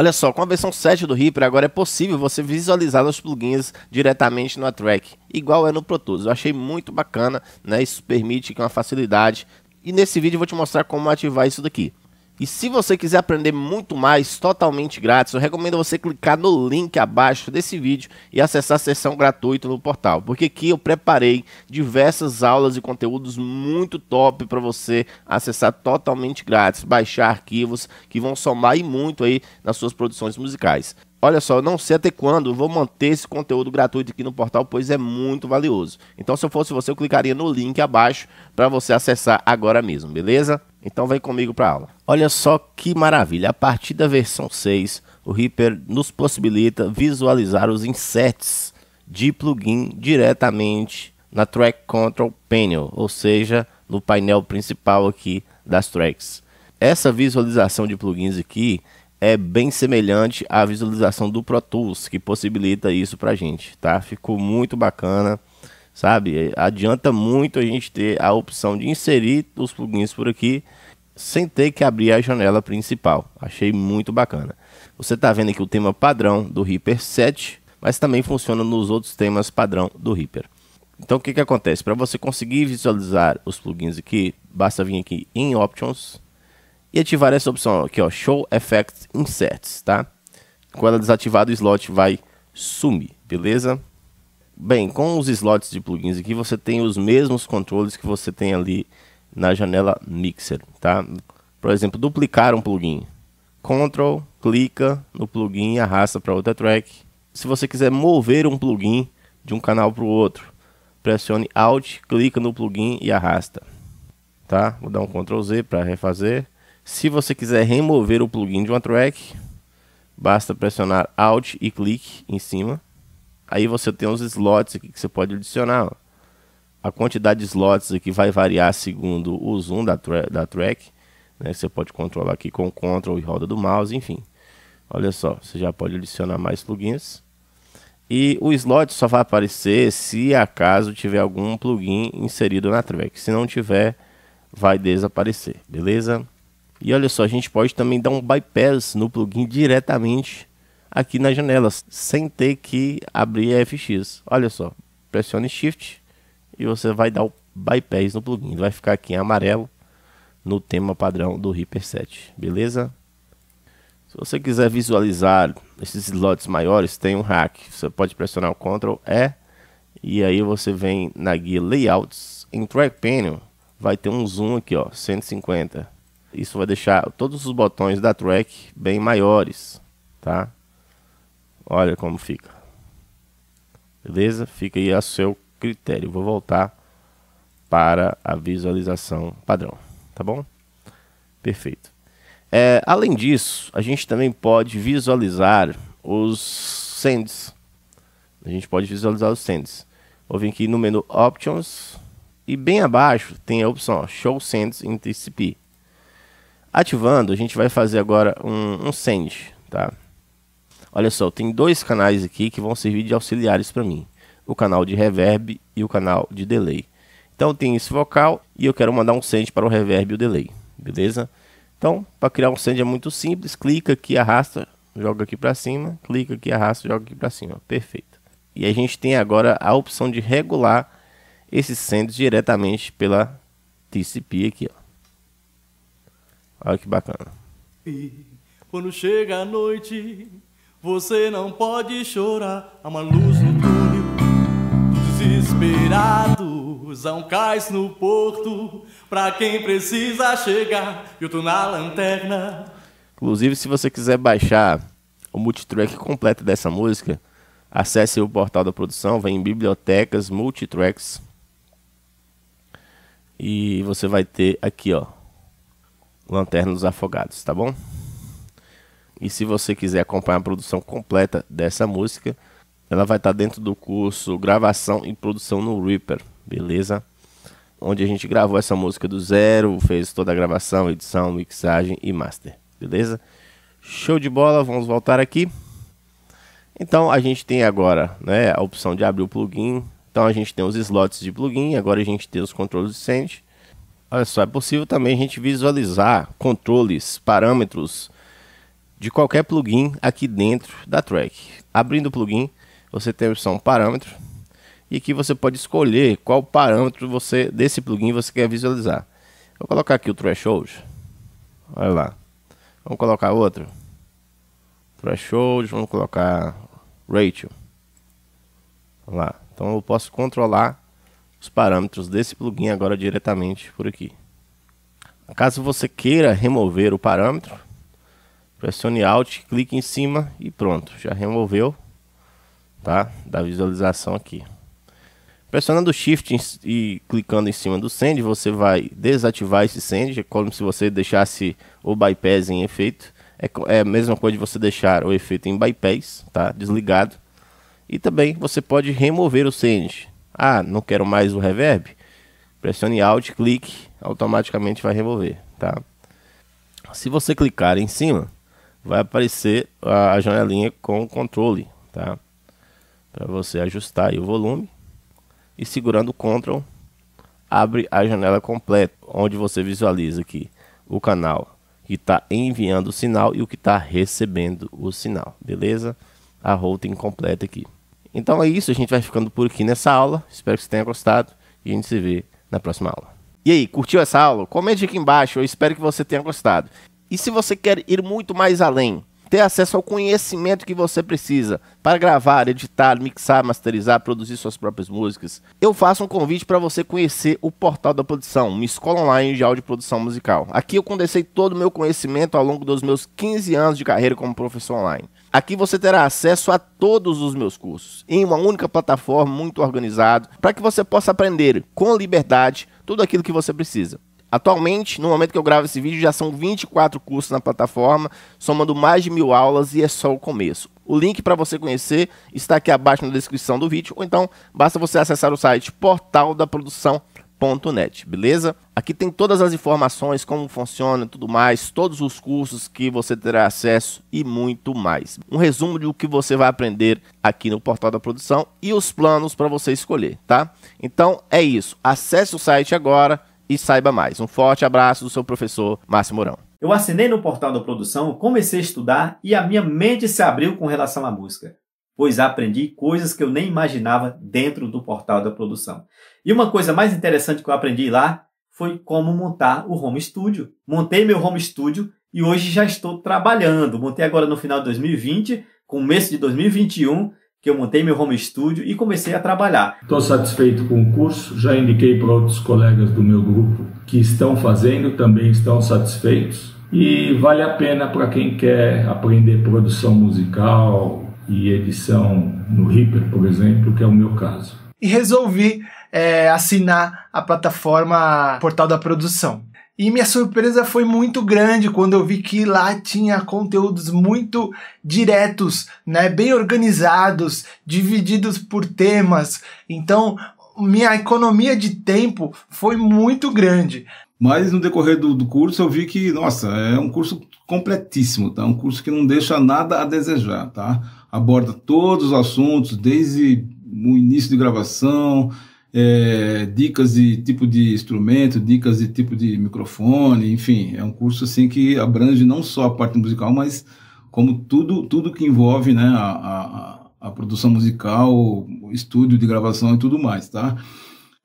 Olha só, com a versão 7 do Reaper agora é possível você visualizar os plugins diretamente na track, igual é no Pro Tools. Eu achei muito bacana, né? Isso permite que é uma facilidade. E nesse vídeo eu vou te mostrar como ativar isso daqui. E se você quiser aprender muito mais, totalmente grátis, eu recomendo você clicar no link abaixo desse vídeo e acessar a sessão gratuita no portal, porque aqui eu preparei diversas aulas e conteúdos muito top para você acessar totalmente grátis, baixar arquivos que vão somar e muito aí nas suas produções musicais. Olha só, eu não sei até quando vou manter esse conteúdo gratuito aqui no portal, pois é muito valioso. Então, se eu fosse você, eu clicaria no link abaixo para você acessar agora mesmo, beleza? Então vem comigo para aula. Olha só que maravilha, a partir da versão 6, o Reaper nos possibilita visualizar os inserts de plugin diretamente na Track Control Panel, ou seja, no painel principal aqui das tracks. Essa visualização de plugins aqui é bem semelhante à visualização do Pro Tools, que possibilita isso para a gente, tá? Ficou muito bacana, sabe? Adianta muito a gente ter a opção de inserir os plugins por aqui sem ter que abrir a janela principal. Achei muito bacana. Você está vendo aqui o tema padrão do Reaper 7, mas também funciona nos outros temas padrão do Reaper. Então o que, que acontece? Para você conseguir visualizar os plugins aqui, basta vir aqui em Options e ativar essa opção aqui, ó, Show Effects Inserts, tá? Com ela desativada, o slot vai sumir, beleza? Bem, com os slots de plugins aqui, você tem os mesmos controles que você tem ali na janela Mixer, tá? Por exemplo, duplicar um plugin. Ctrl, clica no plugin e arrasta para outra track. Se você quiser mover um plugin de um canal para o outro, pressione Alt, clica no plugin e arrasta. Tá? Vou dar um Ctrl Z para refazer. Se você quiser remover o plugin de uma track, basta pressionar Alt e clique em cima. Aí você tem os slots aqui que você pode adicionar. Ó a quantidade de slots aqui vai variar segundo o zoom da, tra da track. Né? Você pode controlar aqui com Ctrl e roda do mouse, enfim. Olha só, você já pode adicionar mais plugins. E o slot só vai aparecer se acaso tiver algum plugin inserido na track. Se não tiver, vai desaparecer, beleza? E olha só, a gente pode também dar um bypass no plugin diretamente aqui nas janelas, sem ter que abrir a FX. Olha só, pressione Shift, e você vai dar o bypass no plugin. Vai ficar aqui em amarelo no tema padrão do Reaper 7, beleza? Se você quiser visualizar esses slots maiores, tem um hack. Você pode pressionar o Ctrl E e aí você vem na guia Layouts, em Track Panel vai ter um zoom aqui, ó, 150. Isso vai deixar todos os botões da track bem maiores, tá? Olha como fica. Beleza? Fica aí a seu critério. Vou voltar para a visualização padrão, tá bom? Perfeito. É, além disso, a gente também pode visualizar os sends. A gente pode visualizar os sends. Vou vir aqui no menu Options e bem abaixo tem a opção ó, Show Sends in TCP. Ativando, a gente vai fazer agora um, um send, tá? Olha só, tem dois canais aqui que vão servir de auxiliares para mim o canal de reverb e o canal de delay. Então tem esse vocal e eu quero mandar um send para o reverb e o delay, beleza? Então, para criar um send é muito simples, clica aqui, arrasta, joga aqui para cima, clica aqui, arrasta, joga aqui para cima, perfeito. E a gente tem agora a opção de regular esses sends diretamente pela TCP aqui, ó. Olha que bacana. Quando chega a noite, você não pode chorar, há uma luz no túnel desesperados. Há um cais no porto pra quem precisa chegar. E eu tô na lanterna. Inclusive, se você quiser baixar o multitrack completo dessa música, acesse o portal da produção, vem em bibliotecas, multitracks. E você vai ter aqui, ó, Lanterna dos Afogados, tá bom? E se você quiser acompanhar a produção completa dessa música, ela vai estar dentro do curso Gravação e Produção no Reaper, beleza? Onde a gente gravou essa música do zero, fez toda a gravação, edição, mixagem e master, beleza? Show de bola, vamos voltar aqui. Então a gente tem agora né, a opção de abrir o plugin. Então a gente tem os slots de plugin, agora a gente tem os controles de send. Olha só, é possível também a gente visualizar controles, parâmetros de qualquer plugin aqui dentro da track. Abrindo o plugin, você tem a opção parâmetros e aqui você pode escolher qual parâmetro você desse plugin você quer visualizar. Vou colocar aqui o threshold. Olha lá. Vamos colocar outro. Threshold, vamos colocar ratio. lá. Então eu posso controlar os parâmetros desse plugin agora diretamente por aqui. Caso você queira remover o parâmetro, pressione Alt, clique em cima e pronto, já removeu tá? da visualização aqui. Pressionando Shift e clicando em cima do Send, você vai desativar esse Send, é como se você deixasse o bypass em efeito. É, é a mesma coisa de você deixar o efeito em bypass, tá? desligado. E também você pode remover o Send. Ah, não quero mais o reverb? Pressione Alt, clique, automaticamente vai remover. Tá? Se você clicar em cima, vai aparecer a janelinha com o controle. Tá? para você ajustar o volume e segurando o Ctrl abre a janela completa onde você visualiza aqui o canal que está enviando o sinal e o que está recebendo o sinal, beleza? A routing completa aqui. Então é isso, a gente vai ficando por aqui nessa aula. Espero que você tenha gostado e a gente se vê na próxima aula. E aí, curtiu essa aula? Comente aqui embaixo, eu espero que você tenha gostado. E se você quer ir muito mais além, ter acesso ao conhecimento que você precisa para gravar, editar, mixar, masterizar, produzir suas próprias músicas. Eu faço um convite para você conhecer o Portal da Produção, uma escola online de áudio produção musical. Aqui eu condensei todo o meu conhecimento ao longo dos meus 15 anos de carreira como professor online. Aqui você terá acesso a todos os meus cursos em uma única plataforma muito organizado para que você possa aprender com liberdade tudo aquilo que você precisa. Atualmente, no momento que eu gravo esse vídeo, já são 24 cursos na plataforma, somando mais de mil aulas e é só o começo. O link para você conhecer está aqui abaixo na descrição do vídeo, ou então basta você acessar o site portaldaprodução.net, beleza? Aqui tem todas as informações, como funciona tudo mais, todos os cursos que você terá acesso e muito mais. Um resumo do que você vai aprender aqui no Portal da Produção e os planos para você escolher, tá? Então é isso, acesse o site agora e saiba mais. Um forte abraço do seu professor Márcio Mourão. Eu assinei no portal da produção, comecei a estudar e a minha mente se abriu com relação à música, pois aprendi coisas que eu nem imaginava dentro do portal da produção. E uma coisa mais interessante que eu aprendi lá foi como montar o home studio. Montei meu home studio e hoje já estou trabalhando. Montei agora no final de 2020, começo de 2021 que eu montei meu home studio e comecei a trabalhar. Estou satisfeito com o curso, já indiquei para outros colegas do meu grupo que estão fazendo, também estão satisfeitos. E vale a pena para quem quer aprender produção musical e edição no Reaper, por exemplo, que é o meu caso. E resolvi é, assinar a plataforma Portal da Produção. E minha surpresa foi muito grande quando eu vi que lá tinha conteúdos muito diretos, né, bem organizados, divididos por temas. Então, minha economia de tempo foi muito grande. Mas no decorrer do, do, curso eu vi que, nossa, é um curso completíssimo, tá? Um curso que não deixa nada a desejar, tá? Aborda todos os assuntos, desde o início de gravação, é, dicas de tipo de instrumento, dicas de tipo de microfone, enfim, é um curso assim que abrange não só a parte musical, mas como tudo tudo que envolve né, a, a, a produção musical, estúdio de gravação e tudo mais, tá?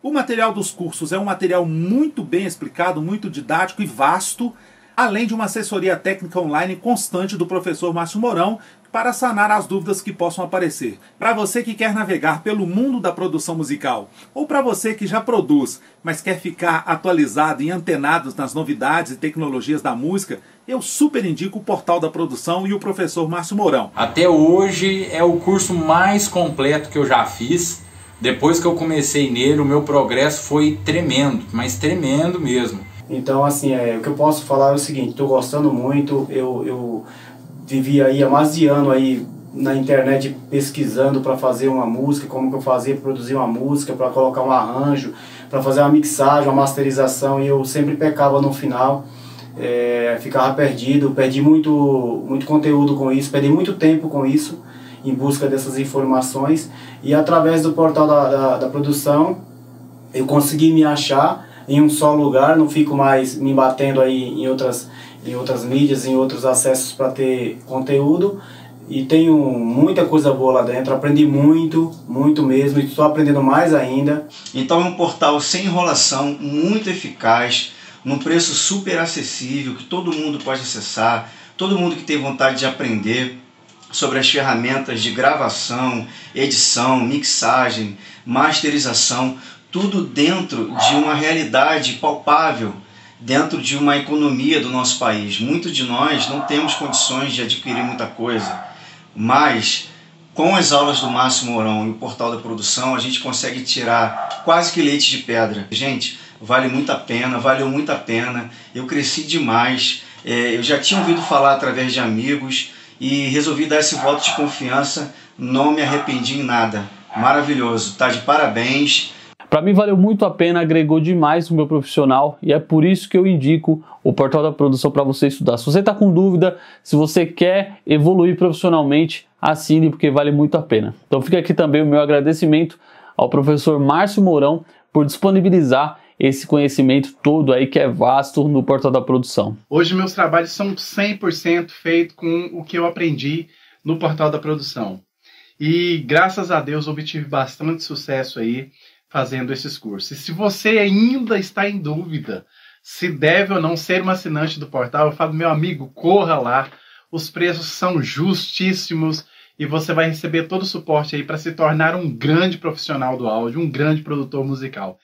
O material dos cursos é um material muito bem explicado, muito didático e vasto, além de uma assessoria técnica online constante do professor Márcio Mourão, para sanar as dúvidas que possam aparecer. Para você que quer navegar pelo mundo da produção musical, ou para você que já produz, mas quer ficar atualizado e antenado nas novidades e tecnologias da música, eu super indico o Portal da Produção e o professor Márcio Mourão. Até hoje é o curso mais completo que eu já fiz. Depois que eu comecei nele, o meu progresso foi tremendo, mas tremendo mesmo. Então, assim, é, o que eu posso falar é o seguinte: estou gostando muito, eu, eu vivia aí há mais de ano aí na internet pesquisando para fazer uma música, como que eu fazia para produzir uma música, para colocar um arranjo, para fazer uma mixagem, uma masterização, e eu sempre pecava no final, é, ficava perdido, perdi muito, muito conteúdo com isso, perdi muito tempo com isso, em busca dessas informações, e através do portal da, da, da produção, eu consegui me achar em um só lugar, não fico mais me batendo aí em outras em outras mídias, em outros acessos para ter conteúdo. E tenho muita coisa boa lá dentro, aprendi muito, muito mesmo, e estou aprendendo mais ainda. Então é um portal sem enrolação, muito eficaz, num preço super acessível, que todo mundo pode acessar, todo mundo que tem vontade de aprender sobre as ferramentas de gravação, edição, mixagem, masterização, tudo dentro de uma realidade palpável dentro de uma economia do nosso país. Muitos de nós não temos condições de adquirir muita coisa, mas com as aulas do Márcio Mourão e o Portal da Produção, a gente consegue tirar quase que leite de pedra. Gente, vale muito a pena, valeu muito a pena. Eu cresci demais, é, eu já tinha ouvido falar através de amigos e resolvi dar esse voto de confiança. Não me arrependi em nada. Maravilhoso, tá de parabéns. Para mim valeu muito a pena, agregou demais o meu profissional e é por isso que eu indico o Portal da Produção para você estudar. Se você está com dúvida, se você quer evoluir profissionalmente, assine porque vale muito a pena. Então fica aqui também o meu agradecimento ao professor Márcio Mourão por disponibilizar esse conhecimento todo aí que é vasto no Portal da Produção. Hoje meus trabalhos são 100% feitos com o que eu aprendi no Portal da Produção. E graças a Deus obtive bastante sucesso aí fazendo esses cursos. E se você ainda está em dúvida se deve ou não ser um assinante do portal, eu falo, meu amigo, corra lá. Os preços são justíssimos e você vai receber todo o suporte aí para se tornar um grande profissional do áudio, um grande produtor musical.